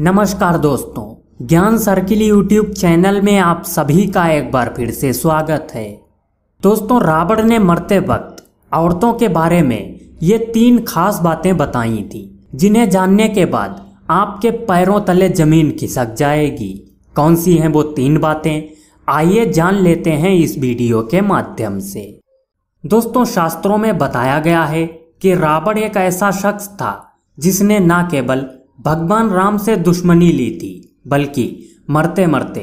नमस्कार दोस्तों ज्ञान सर्किल यूट्यूब चैनल में आप सभी का एक बार फिर से स्वागत है दोस्तों रावण ने मरते वक्त औरतों के बारे में ये तीन खास बातें बताई थी जिन्हें जानने के बाद आपके पैरों तले जमीन खिसक जाएगी कौन सी हैं वो तीन बातें आइए जान लेते हैं इस वीडियो के माध्यम से दोस्तों शास्त्रों में बताया गया है कि रावण एक ऐसा शख्स था जिसने न केवल भगवान राम से दुश्मनी ली थी बल्कि मरते मरते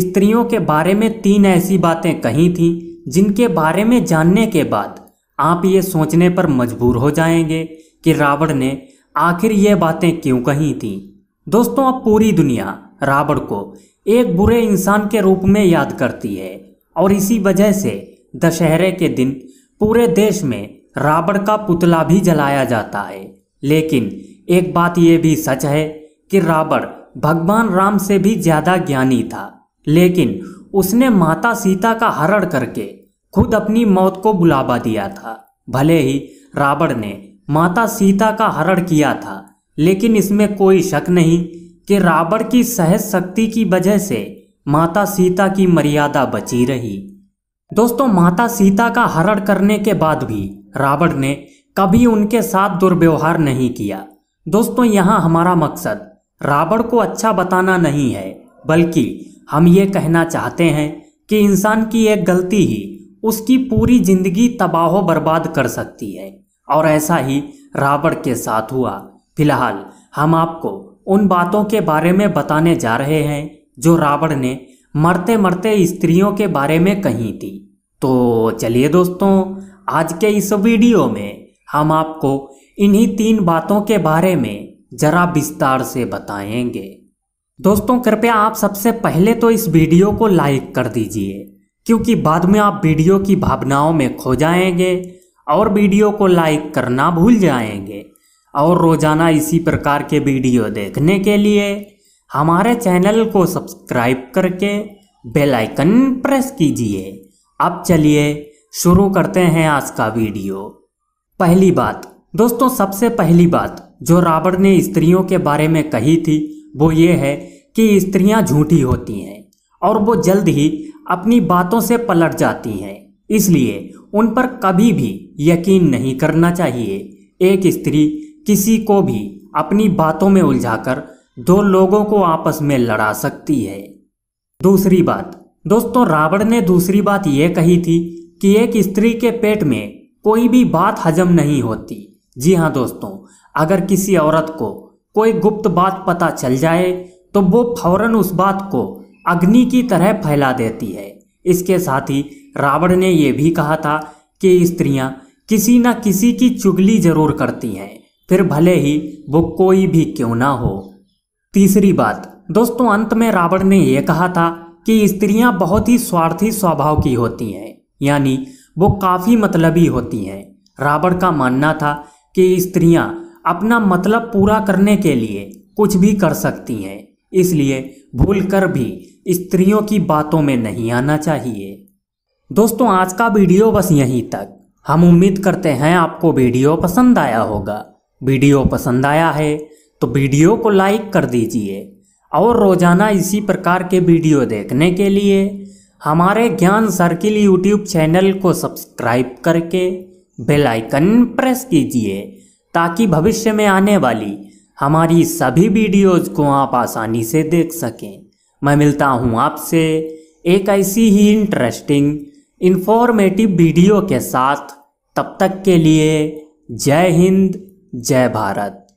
स्त्रियों के बारे में तीन ऐसी बातें कही थी जिनके बारे में जानने के बाद आप ये सोचने पर मजबूर हो जाएंगे कि रावण ने आखिर ये बातें क्यों कही थी दोस्तों अब पूरी दुनिया रावण को एक बुरे इंसान के रूप में याद करती है और इसी वजह से दशहरे के दिन पूरे देश में रावण का पुतला भी जलाया जाता है लेकिन एक बात ये भी सच है कि रावण भगवान राम से भी ज्यादा ज्ञानी था लेकिन उसने माता सीता का हरण करके खुद अपनी मौत को बुलावा दिया था भले ही रावण ने माता सीता का हरण किया था लेकिन इसमें कोई शक नहीं कि रावण की सहज शक्ति की वजह से माता सीता की मर्यादा बची रही दोस्तों माता सीता का हरण करने के बाद भी रावण ने कभी उनके साथ दुर्व्यवहार नहीं किया दोस्तों यहाँ हमारा मकसद रावण को अच्छा बताना नहीं है बल्कि हम ये कहना चाहते हैं कि इंसान की एक गलती ही उसकी पूरी जिंदगी तबाह बर्बाद कर सकती है और ऐसा ही रावण के साथ हुआ फिलहाल हम आपको उन बातों के बारे में बताने जा रहे हैं जो रावण ने मरते मरते स्त्रियों के बारे में कही थी तो चलिए दोस्तों आज के इस वीडियो में हम आपको इन्हीं तीन बातों के बारे में जरा विस्तार से बताएंगे दोस्तों कृपया आप सबसे पहले तो इस वीडियो को लाइक कर दीजिए क्योंकि बाद में आप वीडियो की भावनाओं में खो जाएंगे और वीडियो को लाइक करना भूल जाएंगे और रोज़ाना इसी प्रकार के वीडियो देखने के लिए हमारे चैनल को सब्सक्राइब करके बेल आइकन प्रेस कीजिए अब चलिए शुरू करते हैं आज का वीडियो पहली बात दोस्तों सबसे पहली बात जो रावण ने स्त्रियों के बारे में कही थी वो ये है कि स्त्रियां झूठी होती हैं और वो जल्द ही अपनी बातों से पलट जाती हैं इसलिए उन पर कभी भी यकीन नहीं करना चाहिए एक स्त्री किसी को भी अपनी बातों में उलझाकर दो लोगों को आपस में लड़ा सकती है दूसरी बात दोस्तों रावण ने दूसरी बात यह कही थी कि एक स्त्री के पेट में कोई भी बात हजम नहीं होती जी हाँ दोस्तों अगर किसी औरत को कोई गुप्त बात पता चल जाए तो वो फौरन उस बात को अग्नि की तरह फैला देती है इसके साथ ही रावण ने यह भी कहा था कि स्त्रियां किसी न किसी की चुगली जरूर करती हैं फिर भले ही वो कोई भी क्यों ना हो तीसरी बात दोस्तों अंत में रावण ने यह कहा था कि स्त्रियां बहुत ही स्वार्थी स्वभाव की होती हैं यानी वो काफ़ी मतलबी होती हैं रावण का मानना था कि स्त्रियां अपना मतलब पूरा करने के लिए कुछ भी कर सकती हैं इसलिए भूलकर भी स्त्रियों की बातों में नहीं आना चाहिए दोस्तों आज का वीडियो बस यहीं तक हम उम्मीद करते हैं आपको वीडियो पसंद आया होगा वीडियो पसंद आया है तो वीडियो को लाइक कर दीजिए और रोज़ाना इसी प्रकार के वीडियो देखने के लिए हमारे ज्ञान सर्किल यूट्यूब चैनल को सब्सक्राइब करके बेल आइकन प्रेस कीजिए ताकि भविष्य में आने वाली हमारी सभी वीडियोस को आप आसानी से देख सकें मैं मिलता हूं आपसे एक ऐसी ही इंटरेस्टिंग इन्फॉर्मेटिव वीडियो के साथ तब तक के लिए जय हिंद जय भारत